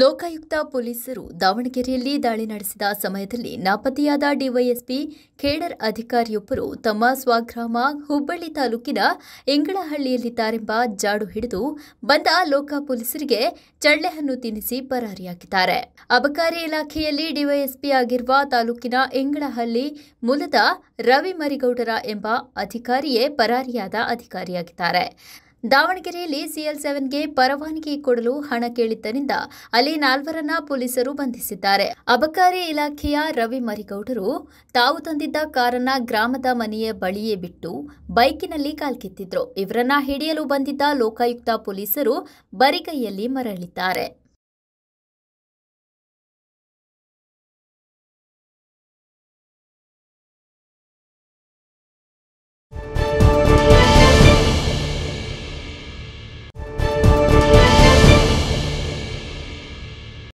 ಲೋಕಾಯುಕ್ತ ಪೊಲೀಸರು ದಾವಣಗೆರೆಯಲ್ಲಿ ದಾಳಿ ನಡೆಸಿದ ಸಮಯದಲ್ಲಿ ನಾಪತ್ತೆಯಾದ ಡಿವೈಎಸ್ಪಿ ಖೇಡರ್ ಅಧಿಕಾರಿಯೊಬ್ಬರು ತಮ್ಮ ಸ್ವಗ್ರಾಮ ಹುಬ್ಬಳ್ಳಿ ತಾಲೂಕಿನ ಇಂಗಳಹಳ್ಳಿಯಲ್ಲಿದ್ದಾರೆಂಬ ಜಾಡು ಹಿಡಿದು ಬಂದ ಲೋಕ ಪೊಲೀಸರಿಗೆ ಚಳ್ಳೆಹಣ್ಣು ತಿನ್ನಿಸಿ ಪರಾರಿಯಾಗಿದ್ದಾರೆ ಅಬಕಾರಿ ಇಲಾಖೆಯಲ್ಲಿ ಡಿವೈಎಸ್ಪಿ ಆಗಿರುವ ತಾಲೂಕಿನ ಇಂಗಳಹಳ್ಳಿ ಮೂಲದ ರವಿ ಮರಿಗೌಡರ ಎಂಬ ಅಧಿಕಾರಿಯೇ ಪರಾರಿಯಾದ ಅಧಿಕಾರಿಯಾಗಿದ್ದಾರೆ ದಾವಣಗೆರೆಯಲ್ಲಿ ಸಿಎಲ್ ಸೆವೆನ್ಗೆ ಪರವಾನಗಿ ಕೊಡಲು ಹಣ ಕೇಳಿದ್ದರಿಂದ ಅಲ್ಲಿ ನಾಲ್ವರನ್ನ ಪೊಲೀಸರು ಬಂಧಿಸಿದ್ದಾರೆ ಅಬಕಾರಿ ಇಲಾಖೆಯ ರವಿ ಮರಿಗೌಡರು ತಾವು ತಂದಿದ್ದ ಕಾರನ್ನ ಗ್ರಾಮದ ಮನೆಯ ಬಳಿಯೇ ಬಿಟ್ಟು ಬೈಕಿನಲ್ಲಿ ಕಾಲ್ಕಿತ್ತಿದ್ರು ಇವರನ್ನ ಹಿಡಿಯಲು ಬಂದಿದ್ದ ಲೋಕಾಯುಕ್ತ ಪೊಲೀಸರು ಬರಿಗೈಯಲ್ಲಿ ಮರಳಿದ್ದಾರೆ